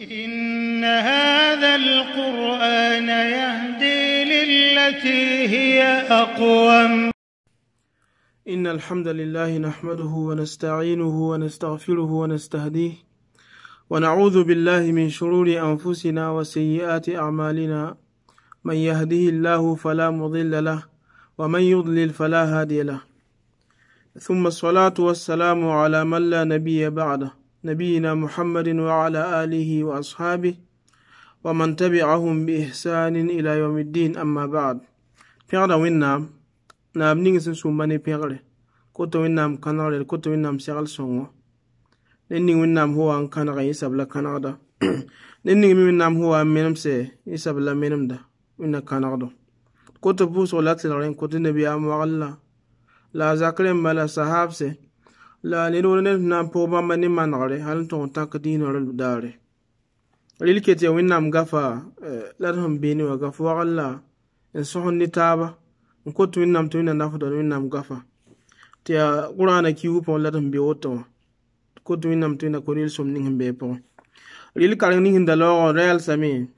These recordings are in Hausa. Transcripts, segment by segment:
إن هذا القرآن يهدي للتي هي أقوم إن الحمد لله نحمده ونستعينه ونستغفره ونستهديه ونعوذ بالله من شرور أنفسنا وسيئات أعمالنا من يهده الله فلا مضل له ومن يضلل فلا هادي له ثم الصلاة والسلام على من لا نبي بعده نبينا محمد وعلى آله وأصحابه ومن تبعهم بإحسان إلى يوم الدين أما بعد فيغرا وينام نام نيغ سن سوماني فيغرا كوتا وينام كنغرا كوتا وينام سيغل سونغو نيني وينام هو أن كنغا يساب لا كنغدا نيني مي وينام هو أن منم سي يساب لا منم دا وينا كنغدا كوتا بوسو لاتل رين كوتا نبي أم وغلا لا زاكرين بلا صحاب سي la lelore ne na pɔgebamba ne manare hal n tɔg n tak diinere daare rel winam gafa eh, la d sẽn beene wa en so hon ni taba en ko to winam to tɩ na fodo wẽnnaam gafa te qur'ana ki wu po la d be oto ko to wẽnnaam to na ko rel som ni himbe po pʋgẽ ka ni ning sẽn real sami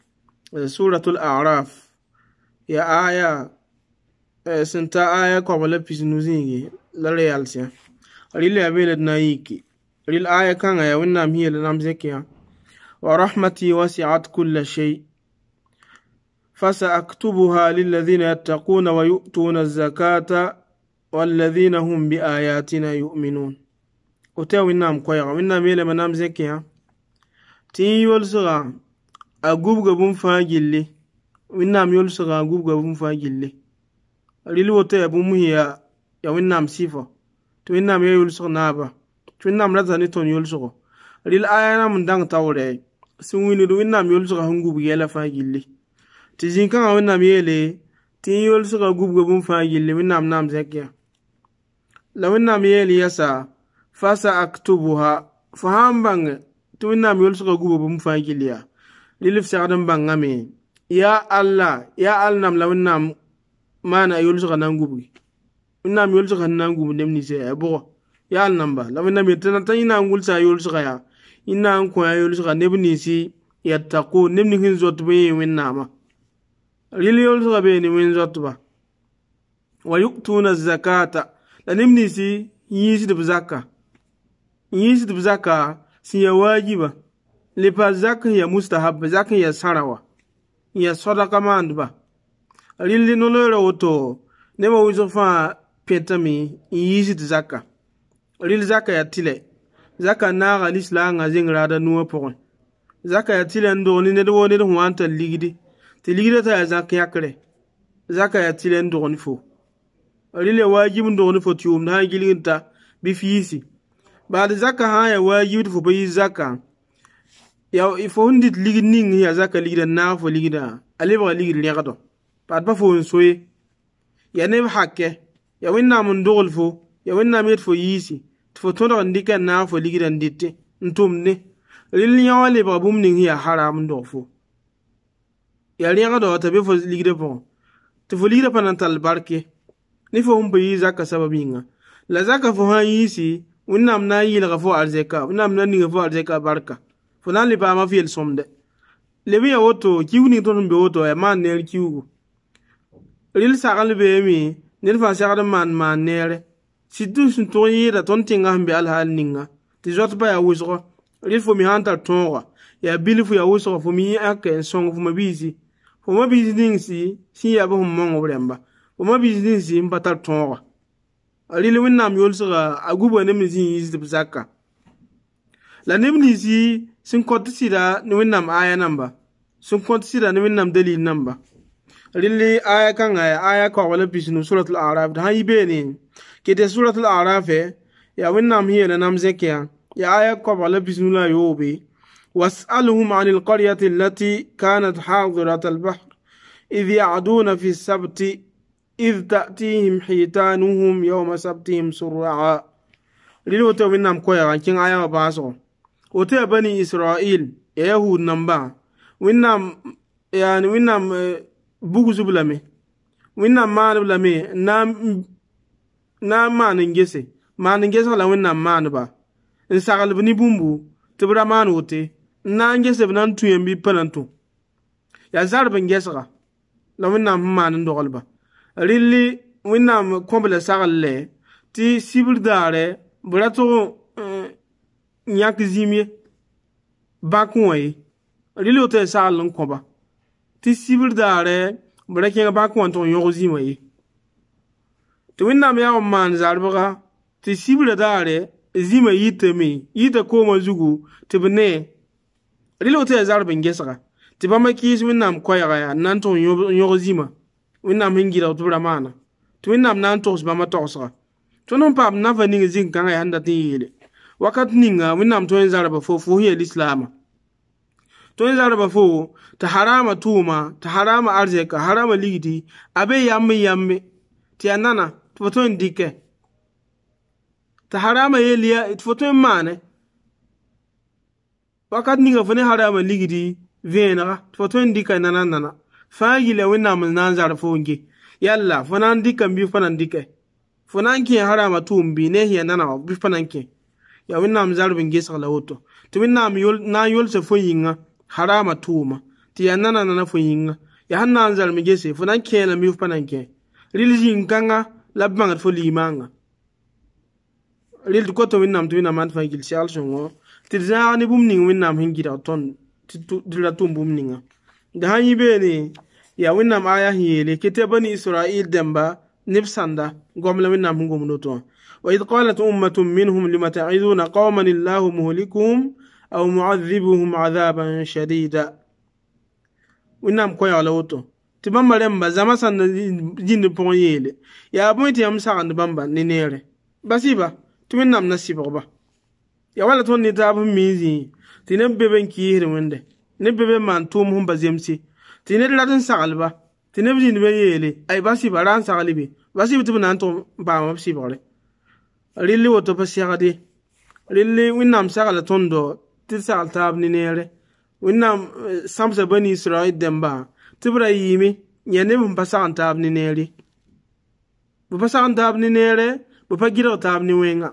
eh, suratul araf ya aya eh, sinta aya ko la pis la real sami lile abeled na iki lil aya kanga ya wennam hiyele nam zekeya wa rahmati wasiat kulla shay fasa fasaaktubuha lilladhina yattaquna wa yu'tuna zakata walladhina hum bi ayatina yu'minun otea winnam koyaga winnam yele manam zekeya tin yol soga a gubga bun fa gilli winnam yol soga a gubga bun fa gilli lil wotoya bun muhiya ya wina sifa to hin nam yul so naba to hin nam laza ni ton yul so lil aya nam ndang tawre sin wini do hin nam yul so hungu bi yela fa gilli ti jin kan awin nam yele ti yul so gub gub fa gilli min nam nam zakya la win nam yele yasa fasa aktubuha fa ham bang to hin nam yul so gub gub fa gilli ya lil fi sa'adan bang ngami ya allah ya alnam la win nam mana yul so nan gubi nam yol saka nan gum dem ni se e bo ya al namba la mi na mi tan tan ina ngul sa yol saka ya ina an ko ya yol saka ne ni si ya taqu ne ni hin zot be min nama lil yol saka be ni min zot ba wa yuqtuna zakata la ne ni si yi si de zakka yi si de zakka si ya wajiba le pa zakka ya mustahab zakka ya sarawa ya sadaqa mandba lil no lo woto ne ma wizo fa petami yiisd zaka rɩl zakã yaa tɩ lɛ zakã naaga lislaaŋa zĩng raada nuwã pʋgẽ zakã yaa tɩ lɛ n dog ne ned woo ned sẽn wa n tar ligdi tɩ ligda t'a yaa zãk yãkrɛ zakã yaa tɩ lɛ n dog ne fo rɩl ya waajib n dog ne fo tɩ yʋʋmd sã n gilg n ta bɩ fiisi baad zaka sã n yaa waajibd fo pa yiis zakã fo sẽn dɩt ligd ning yaa zaka ligda n naag fo ligdã a lebga ligd rẽgdɔ paad pa fo n soye yaa neb hakɛ ya winna mun dogol fo ya winna met fo yisi fo tõdg n dɩka n na n fo ligda n dɩte n ne rɩl yã wã lebga bũmb ning yaa haram n dog fo yaa rẽgda t'a be fo ligda pʋgẽ tɩ fo ligda pa na n tall barke ne fo sẽn pa yɩɩ zakã sabab yĩnga la zakã fo sã yĩisi wẽnnaam na n yɩlga fo arzɛka wẽnnaam na n ninga fo arzɛka barka fo na n le paama f yel-sõmdɛ leb n ya woto kiu ning tõnd sẽn be woto yaa maan neer kiugu rɩl sagl beeme ned fãa segd n maan maan neere situ sẽn tʋg yɩɩda tõnd tẽngã sẽn be alhaal ninga tɩ zoat pa yaa wʋsgɔ rɩd fo mi sã n tar tõoga yaa bil fo yaa wʋsgɔ fo mi ãkɛ n sõng fo ma biisi fo ma biis ning sɩ sẽn yaa bɩ sẽn mong b rẽmba fo ma biis ning sɩ n pa tar tõoga rɩl wẽnnaam yolsga a gubã neb ne zĩ yiis b zaka la neb ninsi sẽn kõ sɩda ne wẽnnaam aaya namba sẽn kõ sɩda ne wẽnnaam dalil namba rilli aya kaŋa aya kɔgli pisinu suratul araf da yi beni kete suratul arafe ya wẽnnaam hiyena nam zẽkya ya aya kɔbgla pisinu la yoobe wasalhum an alqaryati allati kanat hadirat albahr إذ يعدون في السبت إذ تأتيهم حيتانهم يوم سبتهم سرعا ليلو تو منام كويا كين آيا باسو وتي بني إسرائيل يهود نمبا وينام يعني وينام Bukou sou pou lame. Mwen nan man pou lame nan man nge se. Man nge se la mwen nan man ba. N sa kal veni bumbou te bura man wote nan nge se venan tuyen bi penan tou. Ya zarpe nge se la. La mwen nan man ndorol ba. Rili mwen nan konbe la sa kal le. Ti sipil dare bura to eh, nyan kizimye bakon we. Rili wote sa kal lan konba. Ti sipil dare, blek yenge bakwen ton yor zima yi. Ti win nam yaw man zalbe ka, ti sipil dare, zima yi temi, yi te kouman zougou, ti bine, li lo e te zalbe ngesa ka, ti bame ki yis win nam kwaya kaya nan ton yor zima, win nam yingida wot blamana, ti win nam nan toks bame toks ka. Tonon pap nan feninge zing kange yandaten yile, wakatninga win nam ton yon zalbe fofuhye dislama. 2004 fo ta harama tuma ta harama arzeka harama ligidi abe yamme yamme ti anana foto en ta harama yeliya foto mane wakat ni gafane harama ligidi vena foto en nana nana nana wina mun nan zar fonge yalla fanan dika mbi fanan dike fanan ki harama tumbi ne hiya nana bi fanan ki ya wenam zarbin gesa la woto to wina mun na yol se fo yinga harama tʋʋma tɩ yaa nanana na fo yĩnga yaa sẽn na n zalem gese fo na n kẽena mi fo pa na n kẽ rɩl zĩn-kãngã la b bãngd fo liimãngã rɩl tɩ koto wẽnnaam tɩ wẽnnaam ãn fãa gil segl sõngo tɩ d zãag ne bũmb ning wẽnnaam sẽn gɩdg tõnd tɩ ra tʋm bũmb ninga da sãn yɩ beene yaa wẽnnaam aya sẽn yeele kɩtɛ bani israɩl dẽmba neb sãnda gom la wẽnnaam sẽn gomd woto wã wa id qalat ummatum minhum lima taiduna qauman illahu muhlikuhum au mu'adhibuhum adhaban shadida winam ko yaola woto tɩ bãmba rẽmba zama san na dĩnd ya yeele yaa bõe tɩ yãmb sagend bãmba ne basiba tɩ wẽnnaam na sɩbgba ya wala ton ni taab mizi min zĩig tɩ ned be ne bebe man tum hum be b n maan tʋʋm sẽn pa zemse be yele ay basiba ran n sagl be basib tɩ b na n tʋg n rilli b sɩbgre rɩl woto pa sa rɩl wẽnnaam ti saltab ni nere winnam eh, samsa bani israil demba tibra yimi nyane bum pa saltab ni nere bu pa saltab ni nere bu pa giro tab ni wenga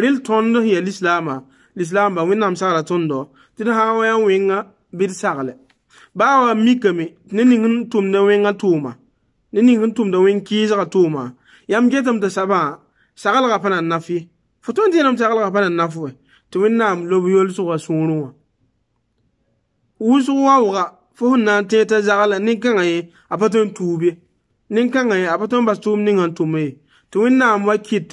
ril tondo ya lislama lislam ba winnam sara tondo tin ha wa wenga bir sagle ba wa mikame ne ning tum da wenga tuma ne ning tum da wen kiza tuma yam getam da saba sagal ga panan nafi foton dinam sagal ga panan nafu tɩwẽnnaam lob yolsga sũurẽ wã wʋsg waooga fo sẽn na n tẽe t'a zagla nin-kãngã ye a pa tõe n tuub ye nin-kãngã ye a pa tõe n bas tʋʋm ning n tʋm ye tɩ wẽnnaam wa kɩt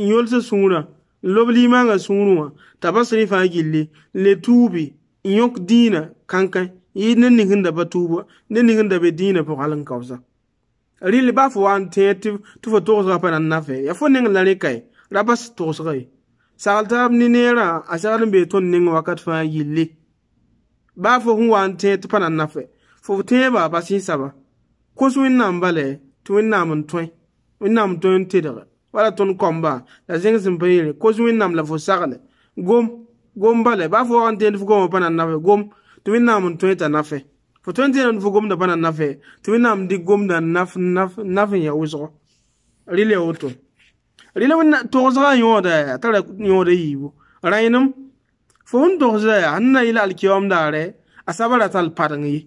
n yols sũurã n lob limaangã sũurẽ wã t'a bas rẽ fãa gilli n le tuubi n yõk dĩinã kãnkẽ yɩ ne ning da pa tuubã ne ning da be dĩinã pʋgl n kaosa rɩl ba fo wa n tẽe tɩ fo togsga pa nan nafɛ yaa fo ning la rẽka ye ra pa tʋgsga ye Salta ap ni nera, asal mbe ton neng wakat fwa yi li. Ba fwen wan ten te panan nafe, fwen te wap asin sa ba. Kous wen nan bale, twen nan mwen twen, wen nan mwen twen tete re. Wala ton kom ba, la zeng zin penye re, kous wen nan mle fwen sakane. Goum, goum bale, ba fwen wan ten te fwen panan nafe, goum, twen nan mwen twen ta nafe. Fwen ten ten fwen goum ta panan nafe, twen nan mdi goum ta nafe, nafe, nafe ya wisro. Rile wotou. rela wẽnna tog zgã yõoda a tara yõoda yiibu rãnynem fo n dog zɛa sẽn na yɩl alkiom daare asaba ra tal padeng ye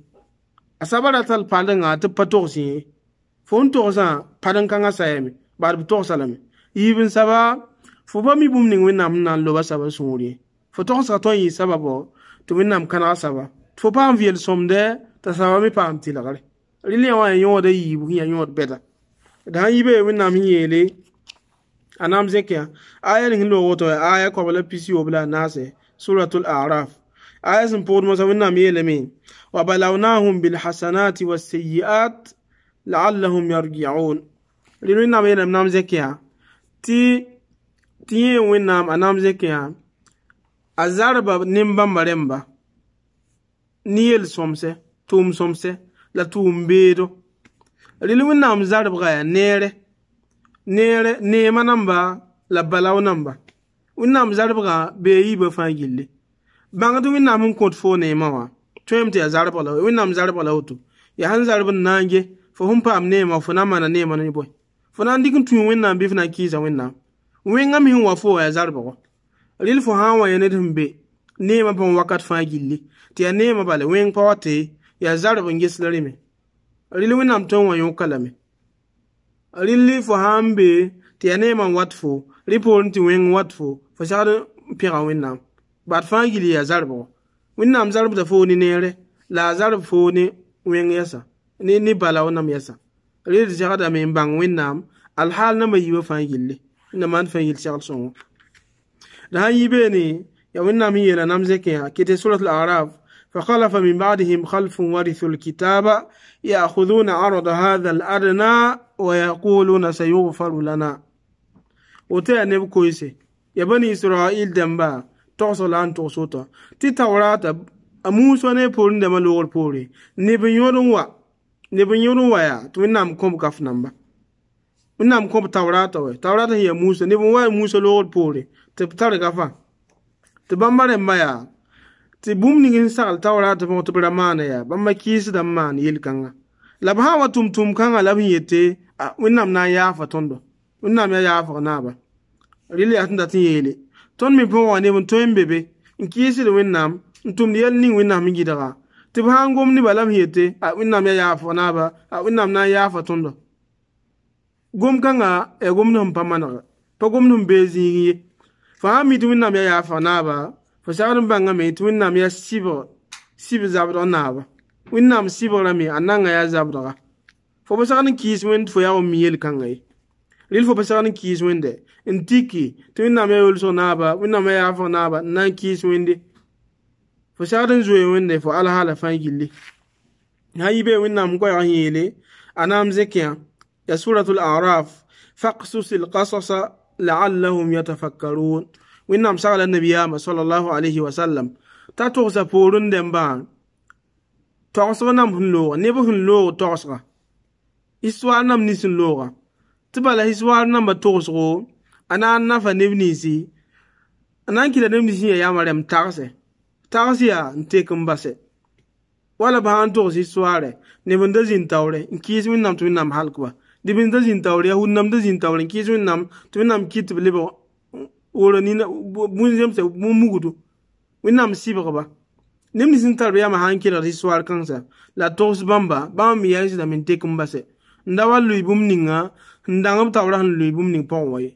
asaba ra tal padengã tɩ pa togs yẽ fo n togsã padeng kãngã sayame baad b togsa lame yiib n saba fo ba mi bũmb ning wẽnnaam sẽn na n loba saba sũur yẽ fo togsga tõe n yɩ saba bao tɩ wẽnnaam kãnega saba tɩ fo paam vɩel sõmdɛ t'a saba me paam tɩlgre rẽ le wã yã yõoda yiib sẽn ya yõod bɛda d sãn yibe wẽnnaam sẽn yeele anam zekia aya ning lo woto aya ko bala pisi obla nase suratul a'raf aya sun pod mo sa winna mi yelemi wa balawnahum bil hasanati was sayiat la'allahum yarji'un lirin nam yele nam zekia ti ti winna anam zekia azarba nimba maremba niel somse tum somse la tum bedo lilwin nam zarbga ya nere Nere neyman namba la balaw namba. Un nam zarib gwa beye ibe fangil li. Banga di un nam un kout foun neyman wa. Twen mte ya zarib wala. Un nam zarib wala utu. Ya han zarib nan nange. Fuhun pa mneyman wafun amana neyman wanypwe. Fun an dikunti un wennan bifna kiza wennan. Un weng ame yon wafuwa ya zarib wawa. Rili fuhan wanyan edi mbe. Neyman poun wakat fangil li. Te ya neyman wane weng pa wate. Ya zarib wanyan gesleri me. Rili wennan mte yon wanyon wakalame. lili fo sãn be tɩ ya neemã wat fo rɩ poorẽ tɩ wẽng wat fo fo segd n ba fa gili ya zarbo yaa zarbgo zarbo da fo ni nere la zarbo a zarb foo ne ni yɛsã ne ne bala wẽnnaam yɛsã rɩd segdame n bãng al hal na mayi fa gili na man fa gili segl so da sãn yi ni ya wẽnnaam sẽn yela nam zekẽ ya kete surat al-araf فخلف من بعدهم خلف ورثوا الكتاب يأخذون عرض هذا الأدنى wa yaquluna sayughfaru lana wote ya neb koese ya bani israil dãmba togso la n togs wota tɩ taorata a muusã ne poorẽ dãmbã loogr poore neb n yõd wa neb n yõd n wa yaa tɩ wẽnnaam kõb kaf namba wẽnnaam kõb taorata wɛ taorata sẽn yaa musa neb n wa musa lor poore tɩ b kafa gafã bambare bãmba rẽmbã yaa tɩ bũmb ning n sagl taorata bõg tɩ b ra maana yaa bãmba lab ha wa tum tum kan alab yete winnam na ya fa tondo winnam ya ya fa na ba rili atin da tin yele ton mi po wa ne mun to bebe in kisi da winnam tum ni yel ni winnam gi daga tib ha ngom ni balam yete a winnam ya ya fa na ba a winnam na ya fa tondo gom kan a e gom nan pa mana pa gom nan be zingi fa mi tu winnam ya ya fa na ba fa sharin banga me tu winnam ya sibo sibo zabdo na ba wẽnnaam sɩbgra me a nanga yaa zabdga fo pa segd n kiis wẽnd fo yaa wã yel-kãngã ye rɩl fo pa segd n kiis wẽnde n tiki tɩ wẽnnaam yaa yolsg naaba wẽnnaam yaa yaafg naaba n na n kiis wẽnde fo segd n zoe wẽnde fo alhaala fãa gilli sã yi bee wẽnnaam n koɛɛg yẽele a na m zẽkẽ-ã yaa suratul araf faqsus lkasasa laallahum yatafakkarun wẽnnaam sagla nabiyaama sal allahu alaihi wasallam t'a togsa poorẽ dẽmbãa Torswa nanm houn louwa, nebo houn louwa ou torswa. Hiswari nanm nisoun louwa. Tepala hiswari nanm ba torswa ou, anan anfan neb nisi, anan kila neb nisi ya yaman rem tarse. Tarse ya nteke mbase. Wala ba an torswa hiswari, nebo ndazin tawre, nkise win nanm twin nanm halkwa. Dibin dazin tawre ya, houn nanm dazin tawre, nkise win nanm twin nanm kitbe lebo, ouro nina, moun zem se, moun moukoutou, win nanm sipakwa ba. nimni sẽn tar b ma sã risuwar kelgd histoar la tos bamba bãmb me yaa sɩdame n tek n base nda da wa lʋɩ bũmb ninga n dãng b taoora sẽn lʋɩ bũmb ning pʋgẽ wa ye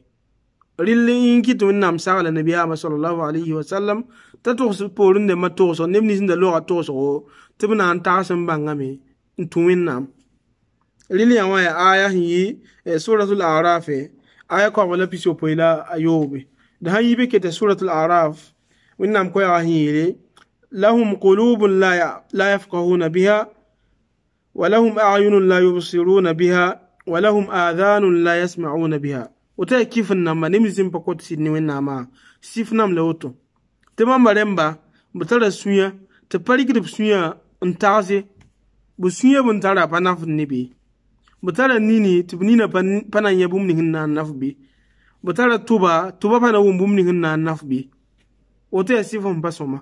rɩl n kɩt ma nam sagla nabiyaama salallahu alaihi wasallam t'a togs poorendame togsg neb nins sin da lo togsgo tos b tibna an ta san bãngame n tũ wẽnnaam rɩl yã aya hi eh, suratul araf eh, aya ko wala pisopoe la a yoobe d sãn yɩ be suratul araf wẽnnaam koɛɛga sẽn yeele lahum qulubun la yafqahuna biha wa lahum a'yunun la yubsiruna biha wa lahum adhanun la yasma'una biha uta kifin namba ni mizim pa kot sidni wen nama sif nam le oto te mamba remba mutara suya te parigirib suya ntase bu suya bun tara pa naf ni bi mutara nini tib nina pa na yabum ni hinna naf bi mutara tuba tuba pa na wumbum ni hinna naf bi ote sifon pa soma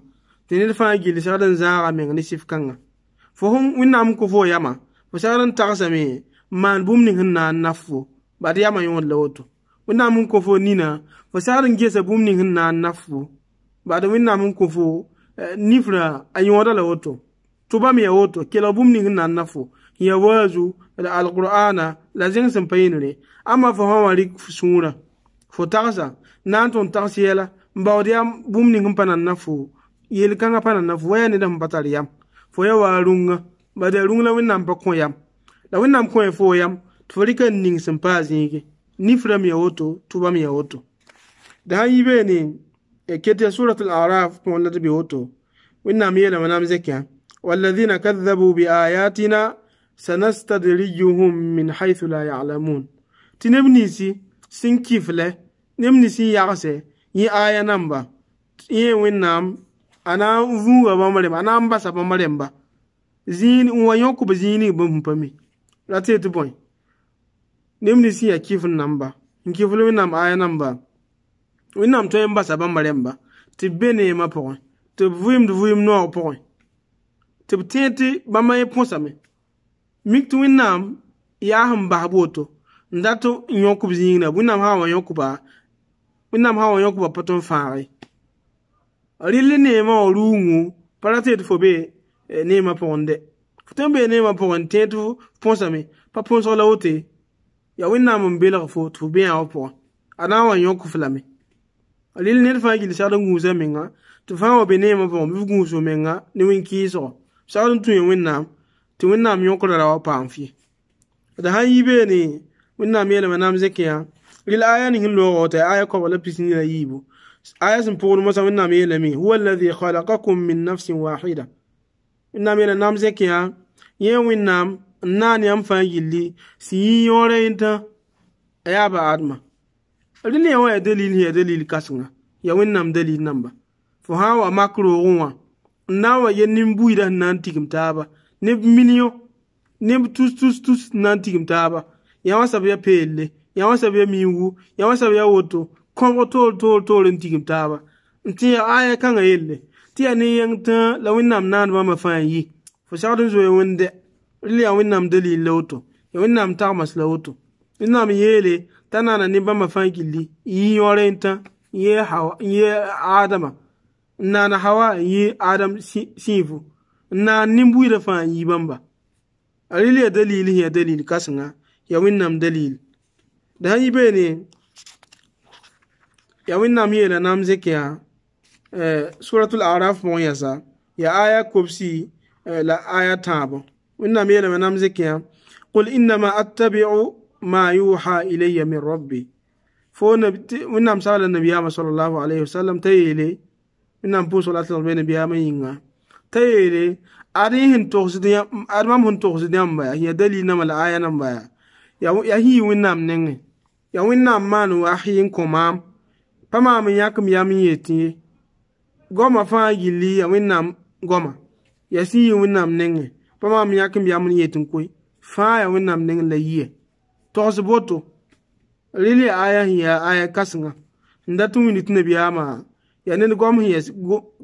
tenir fãa gilli segd n zaaga meng ne sif kãngã fo sẽn wẽnnaam ko fo yama fo segd n tagsame n maan bũmb ning sẽn na n naf fo bad yama yõod la woto wẽnnaam n ko fo nina fo segd n gesa bũmb ning sẽn na n naf fo bad wẽnnaam eh, n kõ fo nifrã a yõoda la woto tʋbame ya woto kelg bũmb ning sẽn na n naf fo n ya waazu la alqur'ana la zẽng sẽn pa yẽnre ama fo sã wã rɩk sũurã fo tagsa na n tõnd tags yɛla n baood yaa bũmb ning sẽn pa na naf fo yel kãngã pa na fo wa yaa ned yam fo yaa waa rũngã bad yaa rũng la wẽnnaam pa kõ yam la wẽnnaam kõ fo yam tɩ fo rɩk n ning sẽn paa zĩige nif rãm ya woto tʋbãm ya woto da sãn yɩ beene ket yaa sorat laraf põ la tɩ be woto wẽnnaam yeelame na m zekẽ walladina kadabu beayatina sanastadrijuhum min haitsu la yaalamun tɩ neb ninsi sẽn kɩf lɛ ne ninsi n yagse yẽ aaya namba yẽ wẽnnaam ana vuga bãmbarẽ ba ana basa bãmba rẽmba zĩig n wa yõk b zĩig ning mi ra tɩ tɩ bõe neb nins sẽn yaa kɩf namba n kɩfl wẽnnaam namba be neemã pʋgẽ te b vɩɩmd vɩɩm noog pʋgẽ tɩ b mik na ba ba ril nema o rungu para te fo be eh, nema ponde futan be nema pon te tu ponsa me pa ponso la ote ya winna mun bela fo tu be a po ana wa yonku flame ril ne fa gil sa da ngusa menga tu fa o be nema pon bi nguso menga ni win kiso sa dun tu winna tu winna mi yonku da wa pa anfi da han yibe ne winna mi le manam zekiya ril aya ni hin lo aya ko wala pisni la yibo aya zimpugunumosa wẽnnaam yeelame huwa alladhi khalaqakum min nafsin wahida wẽnnaam yeela nam zẽke yã yẽ wẽnnaam n naan yãmb fãa yilli sẽn yĩ yõorã yẽntã a yaaba adma rẽ ne wã yaa dalil sẽn yaa dalil kãsenga yaa wẽnnaam dalil namba fo sã wa mak roogẽ wã n na n wa yel nin-buiidã sẽn na n tigim taaba neb milion neb tus tus tus sẽn na n tigim taaba yã wã sab yaa peelle yã wã sab yaa miigu yã wã sab yaa woto kõbg toor toor toor n tigim taaba n tɩ yaa aya kãngã yelle tɩ yaa ne yẽng tẽ la wẽnnaam naadbãmbã fãa yi fo segd n zoe wẽnde rel yaa wẽnnaam dalil la woto yaa wẽnnaam tagmas la woto wẽnnaam yeele t'a naana ne bãmbã fãa gilli n yi yõore n tã n yee adama n naana hawa n yi adam sĩifu n naan nin-buiidã fãa n yi bãmba a rel yaa dalil sẽn yaa dalil kãsenga yaa wẽnnaam dalil da sãn yi beene يا وين نامي انا نام زكيا آه، سورة الأعراف مويا سا يا آية كوبسي آه، لا آية تابو وين نامي انا نام زكيا قل إنما أتبع ما يوحى إلي من ربي فو نبت وين نام سال النبي صلى الله عليه وسلم تيلي وين نام بوس ولا تلبي النبي ما ينغا تيلي أري هن توخزني أرمام هن توخزني أم بيا هي دليل نام الآية نام بيا يا يا هي وين نام نعني يا وين نام ما نواحي إن كمام pama min yakim yam ye tiye goma fa yili ya winnam goma ya si yi winnam nenge pama min yakim yam ye tin fa ya winnam nenge la yiye toxsi boto rili aya ya aya kasinga nda tun wini biya ma ya ne gom ya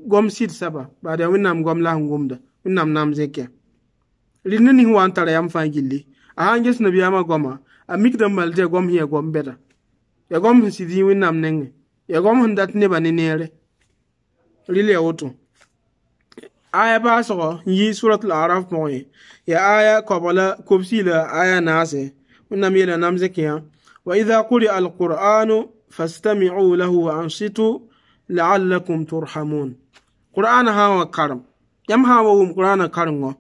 gom sit saba ba da winnam gom la ngumda winnam nam zeke rilne ni wan tara yam fa yili a hanges na biya ma goma a mikdam malde gom ya gom beda ya gom sidi winnam nenge yagom sẽn dat nebã ne neere rɩl ya woto aya baasgɔ n yɩ surat al-araf pʋgẽ ya aya kɔbg la kobsi la aya naase wẽnnaam yeela nam zẽk yã wa ida quri alqur'anu fastami'u lahu wa ansitu la'allakum turhamun qur'ana ha wa karim yam ha wa wum qur'ana karingo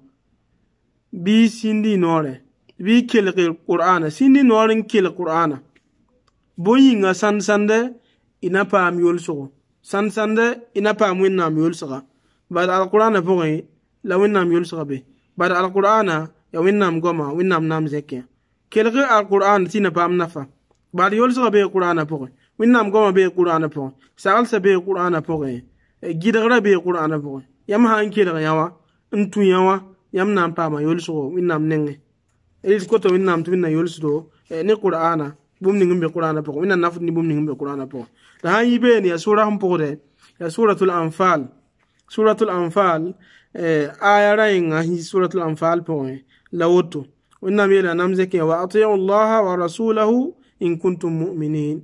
bi sindi nore bi kelqi qur'ana sindi nore n kel qur'ana bõn yĩnga sãnd sãnde ina paam yolsgo sãn sãnde ina paam wẽnnaam yolsga bad alqurana pʋgẽ la wẽnnaam yolsga be bad alqurana ya wẽnnaam goama wẽnnaam naam zɛkẽ kelg alquran tɩ na paam nafa bad yolsga bee qurana pʋgẽ wẽnnaam goama bee qurana pʋgẽ saglsa bee qurana pʋgẽ gɩdgrã bee qurana pʋgẽ yãmb sã n kelg yã wã n tũ yã wã yãmb na n paama yolsgo wẽnnaam nengẽ rɩd koto wẽnnaam tɩ wẽnna yolsdo ne qurana bũmb ning n be qurana pʋgẽ wẽnna nafd ne bũmb ning n be qurana pʋgẽ رهان يبين يا سورة هم بقرة يا سورة الأنفال سورة الأنفال آه، آية رأينا هي سورة الأنفال بوه لوتو وإنما يلا نمزك يا وأطيع الله ورسوله إن كنتم مؤمنين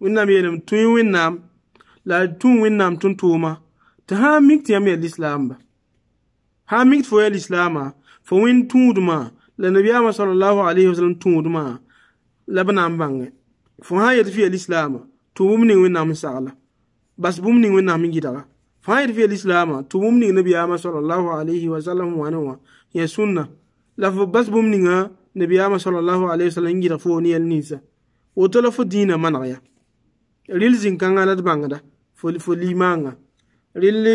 وإنما يلا توي وإنما لا توي وإنما تون توما تها ميت يا ميت الإسلام ها ميت فوي الإسلام فوين تود ما لنبي الله صلى الله عليه وسلم تود ما لبنان بانه فها يدفي الإسلام tu bum ning wina n sala bas bũmb ning wẽnnaam n gɩdga fãa fi feel islaamã tɩ bũmb ning ama sallallahu alayhi wa sallam wã ya sũnna la fo bas bum bũmb nabi ama sallallahu alayhi wa sallam gidara fo ni al nisa woto tala fu dina man ya ril zin kan la bangada bãngda fo limanga ril d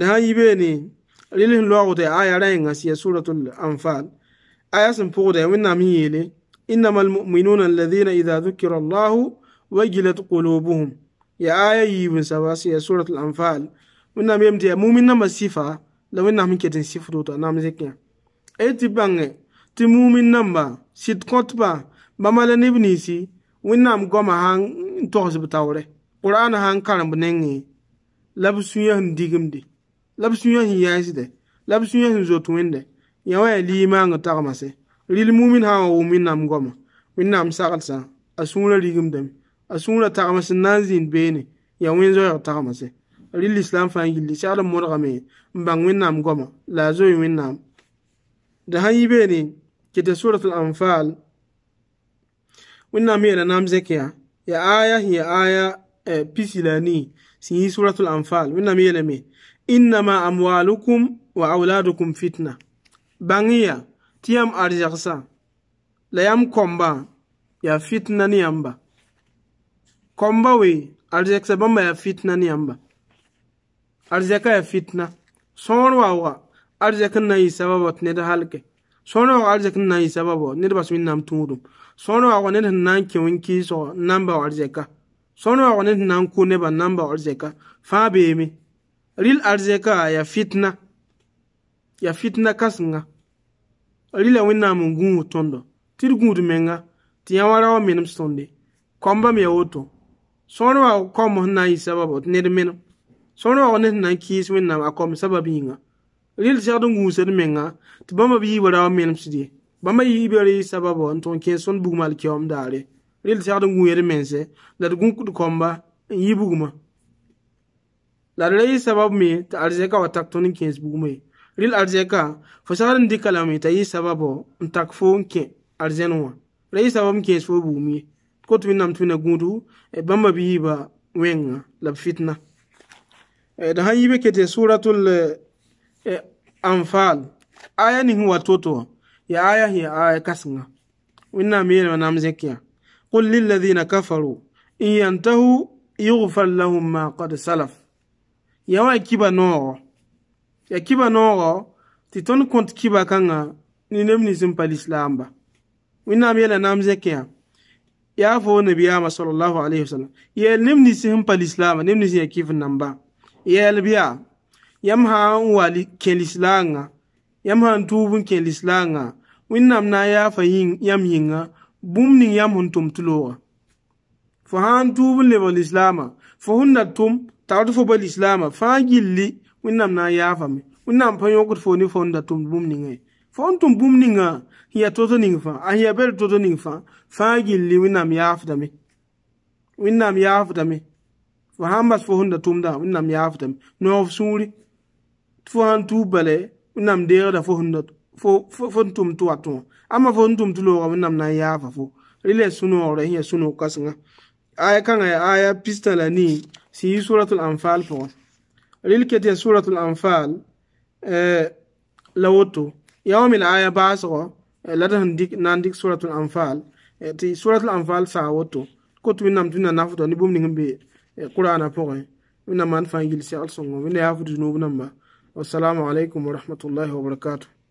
sã yi beene rɩl lo loogd tɩ aya rãyẽngã sɩ ya suratul anfal aya sun sẽn pʋgda wina sẽn yeele innama almuminuna alladina ida dhukira allahu wagilat qulubuhum ya ayayi bin sabasi ya surat al-anfal munna yem tɩ mumin na masifa la wẽnnaam mun ket n sɩf to t'a nam zĩkẽ y tɩ bãngẽ tɩ mumin-nãmba sɩd kõtbã bãmba la neb ninsi wẽnnaam goamã sã n togs b taoorɛ qur'ana sã n karem b nengẽ la b sũyã sẽn digemde la b sũyã sẽn yɛɛsdɛ la b sũyã sẽn zot wẽnde yã wã yaa liimãangẽ tagmasẽ rɩl mumin sã goma wa wʋm wẽnnaam goamã wẽnnaam saglsã a sũurã a sura taxama sẽn na n zĩnd beene ya wẽn-zoɛɛg a rɩl islam fãa yilli segd n modgame n bãng wẽnnaam goama la a zoe wẽnnaam da sãn yi beene ke ta al-anfal wẽnnaam yeela nam zẽkẽ ya ya aya ya aya eh, pisi la nii sẽn yi surat al-anfal wẽnnaam yeela me innama amwalukum wa auladukum fitna bãng ya tɩ yãmb arzɛgsã la yãmb kõmba yaa fitna ne yãmba we arzɛk sɛbãmba yaa fitna ne yãmba arzɛkã yaa fitna sõor wa wa arzɛk n na yɩ sababu tɩ ned halkɛ sõor wa wa arzɛk n na n yɩ sababa ned bas nam tũudum sõor wa wa ned sẽn na n kẽ n kɩɩsgɔ n na n bao arzɛka sõor wa wa ned sẽn na n kʋ nebã n na n bao fãa beeme rɩl arzɛka yaa fitna yaa fitna kãsenga rɩla wẽnnaam n gũus tõndo tɩ d gũud menga tɩ yã wa ra wa menem sõnde kõmbame yaa woto sõor wa kom f na n yɩ sababa tɩ ned menem sõor wa ned sẽn na n kɩɩs wẽnnaam a kom sabab yĩnga rel segd n gũusd menga tɩ bãmba b yiibã rao menem sɩd ye bãmba yiibã ra yɩ sababa n tʋg n kẽes sõnd bugum alkiom daare rel segd n gũyed mense la d gũkd kõmba n yɩ bugumã la d ra yɩ sabab me tɩ arzɛka wa tak tõnd n kẽes bugumã ye rel arzɛka fo segd n dɩka lame t'a yɩ sababa n tak foo n kẽ arzẽn wã ra yɩ sabab n kẽes foo bugum ye ko win nam tuna gudu e bamba biba weng la fitna e da han yibe kete suratul e, e, anfal aya ni huwa toto ya aya hi aya kasnga winna me na nam zekia qul lil ladina kafaru in yantahu yughfar lahum ma qad salaf ya wa kiba no ya kiba no ti ton kont kiba kanga ni nemni zim pal islam ba winna me na nam zekia yafo ma sallallahu alaihi wasallam yel nimni si hin pal islama nimni si ya kifin namba yel biya yam ha n wali ke islanga yam ha n tubun kel islanga winnam na yafa yin yam yinga bum nin yam hun tum tulo fa ha n le lebal islama fo hunna tum tawtu fo bal islama fa gilli winnam na yafa me winnam fa yokut fo ni fo da tum bum ngai Fwantoum poumningan, hiya totoning fan, a hiya bel totoning fan, fan gili winam yaf dame. Winam yaf dame. Wahan bas fwantoum da tomda, winam yaf dame. Nou fwantoum li, fwantoum bale, winam derda fwantoum to aton. Ama fwantoum to lo, winam nan yaf fwo. Rile suno oran, hiya suno kase nga. Aya kangaya, aya piste la ni, si yi suratil anfal fwo. Rile kete ya suratil anfal, eh, la wotou, يوم الآية بعثوا لدى هنديك نانديك سورة الأنفال تي سورة الأنفال ساوتو كنت من نام دون نافو دوني بوم نيهم بي قرآن أبوغي من نام أنفان جلسي ألسنغو من نافو نوب نمبا والسلام عليكم ورحمة الله وبركاته